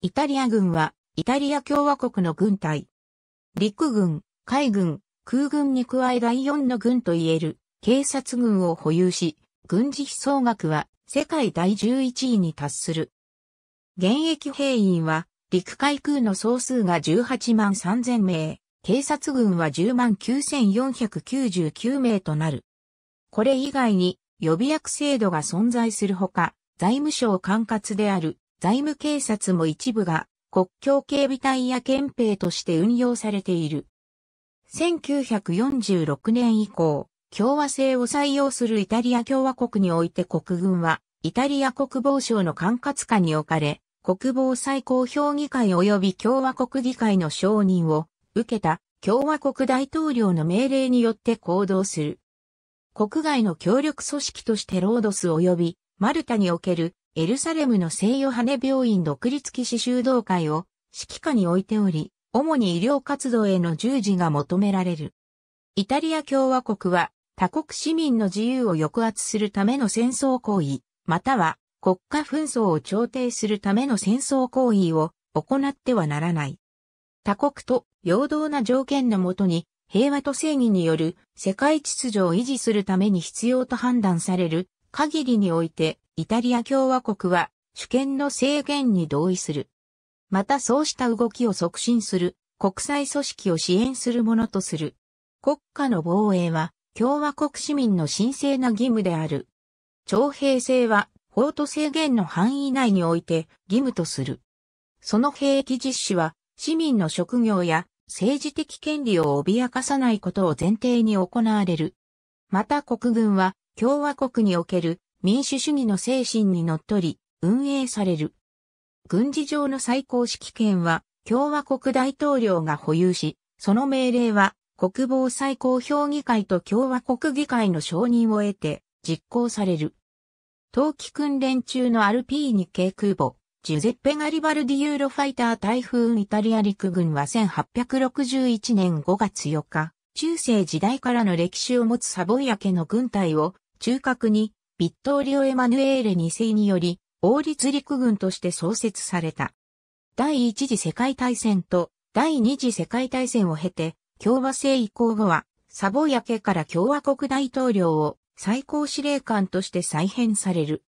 イタリア軍は、イタリア共和国の軍隊。陸軍、海軍、空軍に加え第四の軍といえる、警察軍を保有し、軍事費総額は世界第11位に達する。現役兵員は、陸海空の総数が18万3000名、警察軍は10万9499名となる。これ以外に予備役制度が存在するほか、財務省管轄である財務警察も一部が国境警備隊や憲兵として運用されている。1946年以降、共和制を採用するイタリア共和国において国軍は、イタリア国防省の管轄下に置かれ、国防最高評議会及び共和国議会の承認を受けた共和国大統領の命令によって行動する。国外の協力組織としてロードス及びマルタにおけるエルサレムの聖ヨハネ病院独立騎士修道会を指揮下に置いており、主に医療活動への従事が求められる。イタリア共和国は他国市民の自由を抑圧するための戦争行為、または国家紛争を調停するための戦争行為を行ってはならない。他国と平等な条件のもとに平和と正義による世界秩序を維持するために必要と判断される限りにおいてイタリア共和国は主権の制限に同意する。またそうした動きを促進する国際組織を支援するものとする。国家の防衛は共和国市民の神聖な義務である。徴兵制は法と制限の範囲内において義務とする。その兵役実施は市民の職業や政治的権利を脅かさないことを前提に行われる。また国軍は共和国における民主主義の精神にのっとり、運営される。軍事上の最高指揮権は、共和国大統領が保有し、その命令は、国防最高評議会と共和国議会の承認を得て、実行される。冬季訓練中のアルピーニ系空母、ジュゼッペ・ガリバルディ・ユーロファイター台風イタリア陸軍は1861年5月4日、中世時代からの歴史を持つサボイア家の軍隊を中核にビットーリオ・エマヌエーレ2世により、王立陸軍として創設された。第一次世界大戦と第二次世界大戦を経て、共和制移行後は、サボヤ家から共和国大統領を最高司令官として再編される。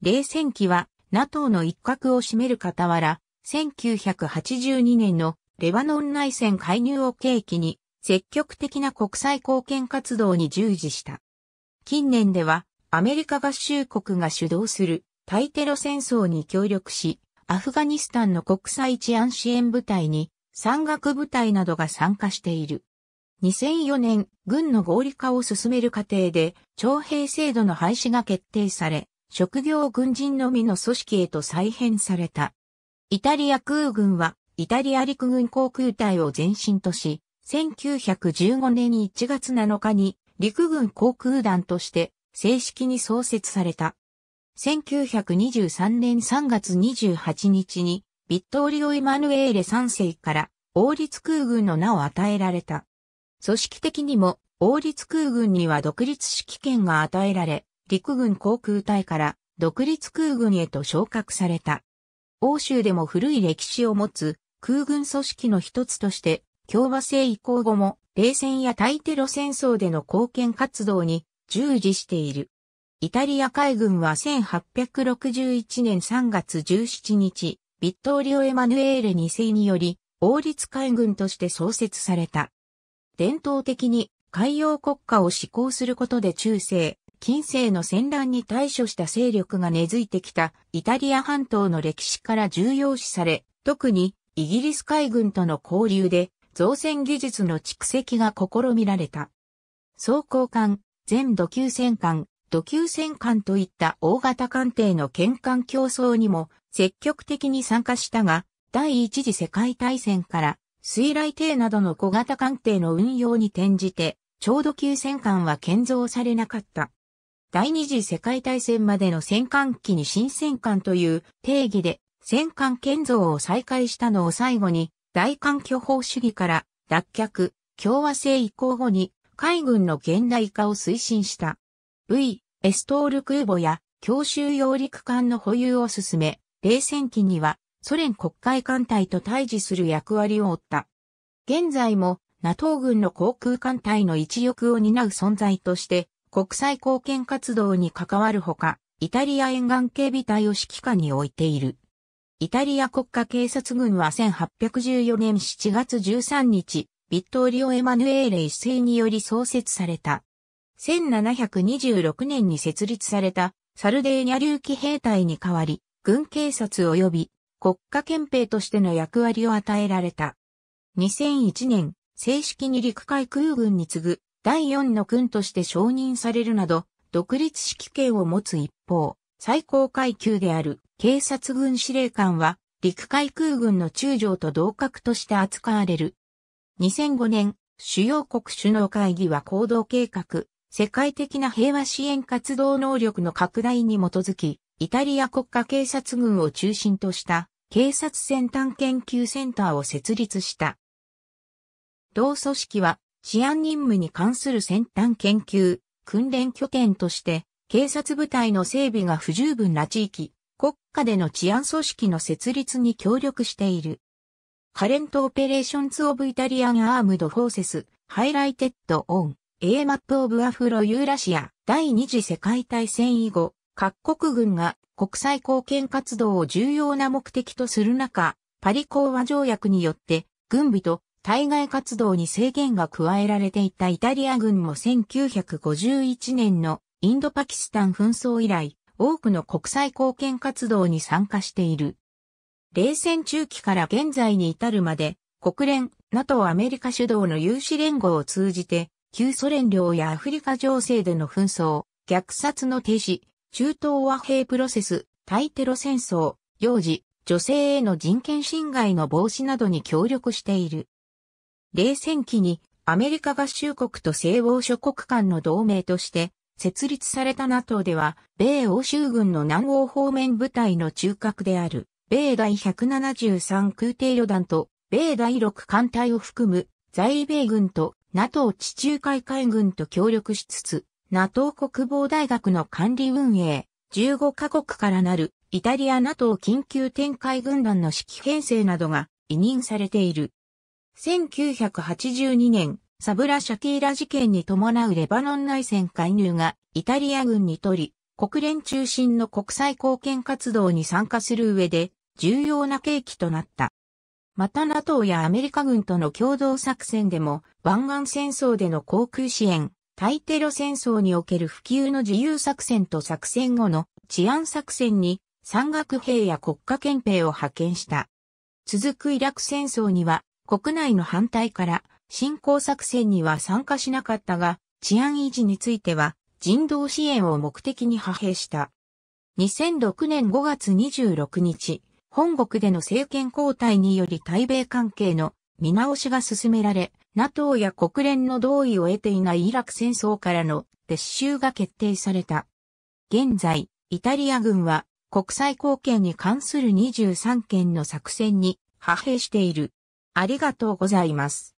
冷戦期は NATO の一角を占める傍ら、1982年のレバノン内戦介入を契機に積極的な国際貢献活動に従事した。近年ではアメリカ合衆国が主導する対テロ戦争に協力し、アフガニスタンの国際治安支援部隊に山岳部隊などが参加している。2004年、軍の合理化を進める過程で、徴兵制度の廃止が決定され、職業軍人のみの組織へと再編された。イタリア空軍は、イタリア陸軍航空隊を前身とし、1915年1月7日に陸軍航空団として正式に創設された。1923年3月28日に、ビットオリオ・イマヌエーレ3世から王立空軍の名を与えられた。組織的にも王立空軍には独立指揮権が与えられ、陸軍航空隊から独立空軍へと昇格された。欧州でも古い歴史を持つ空軍組織の一つとして、共和制移行後も冷戦や対テロ戦争での貢献活動に従事している。イタリア海軍は1861年3月17日、ビットーリオ・エマヌエーレ2世により、王立海軍として創設された。伝統的に海洋国家を施行することで中世、近世の戦乱に対処した勢力が根付いてきたイタリア半島の歴史から重要視され、特にイギリス海軍との交流で造船技術の蓄積が試みられた。装甲艦、全土級戦艦、土級戦艦といった大型艦艇の県艦競争にも積極的に参加したが、第一次世界大戦から水雷艇などの小型艦艇の運用に転じて、超土級戦艦は建造されなかった。第二次世界大戦までの戦艦機に新戦艦という定義で戦艦建造を再開したのを最後に大艦巨砲主義から脱却、共和制移行後に海軍の現代化を推進した。V、エストール空母や強襲揚陸艦の保有を進め、冷戦期にはソ連国海艦隊と対峙する役割を負った。現在も NATO 軍の航空艦隊の一翼を担う存在として国際貢献活動に関わるほか、イタリア沿岸警備隊を指揮下に置いている。イタリア国家警察軍は1814年7月13日、ビットリオ・エマヌエーレ一世により創設された。1726年に設立されたサルデーニャ流騎兵隊に代わり、軍警察及び国家憲兵としての役割を与えられた。2001年、正式に陸海空軍に次ぐ第4の軍として承認されるなど、独立指揮権を持つ一方、最高階級である警察軍司令官は陸海空軍の中将と同格として扱われる2005年、主要国首脳会議は行動計画、世界的な平和支援活動能力の拡大に基づき、イタリア国家警察軍を中心とした警察先端研究センターを設立した。同組織は治安任務に関する先端研究、訓練拠点として、警察部隊の整備が不十分な地域、国家での治安組織の設立に協力している。カレントオペレーションツオブイタリアンアームドフォーセス、ハイライテッドオン、A マップオブアフロユーラシア、第二次世界大戦以後、各国軍が国際貢献活動を重要な目的とする中、パリ講和条約によって、軍備と対外活動に制限が加えられていたイタリア軍も1951年のインドパキスタン紛争以来、多くの国際貢献活動に参加している。冷戦中期から現在に至るまで、国連、NATO アメリカ主導の有志連合を通じて、旧ソ連領やアフリカ情勢での紛争、虐殺の停止、中東和平プロセス、対テロ戦争、幼児、女性への人権侵害の防止などに協力している。冷戦期にアメリカ合衆国と西欧諸国間の同盟として設立された NATO では、米欧州軍の南欧方面部隊の中核である。米第173空挺旅団と、米第6艦隊を含む、在米軍と NATO 地中海海軍と協力しつつ、NATO 国防大学の管理運営、15カ国からなるイタリア NATO 緊急展開軍団の指揮編成などが委任されている。1982年、サブラ・シャキーラ事件に伴うレバノン内戦介入がイタリア軍にとり、国連中心の国際貢献活動に参加する上で重要な契機となった。また NATO やアメリカ軍との共同作戦でも湾岸戦争での航空支援、対テロ戦争における普及の自由作戦と作戦後の治安作戦に山岳兵や国家憲兵を派遣した。続くイラク戦争には国内の反対から侵攻作戦には参加しなかったが治安維持については人道支援を目的に派兵した。2006年5月26日、本国での政権交代により対米関係の見直しが進められ、NATO や国連の同意を得ていないイラク戦争からの撤収が決定された。現在、イタリア軍は国際貢献に関する23件の作戦に派兵している。ありがとうございます。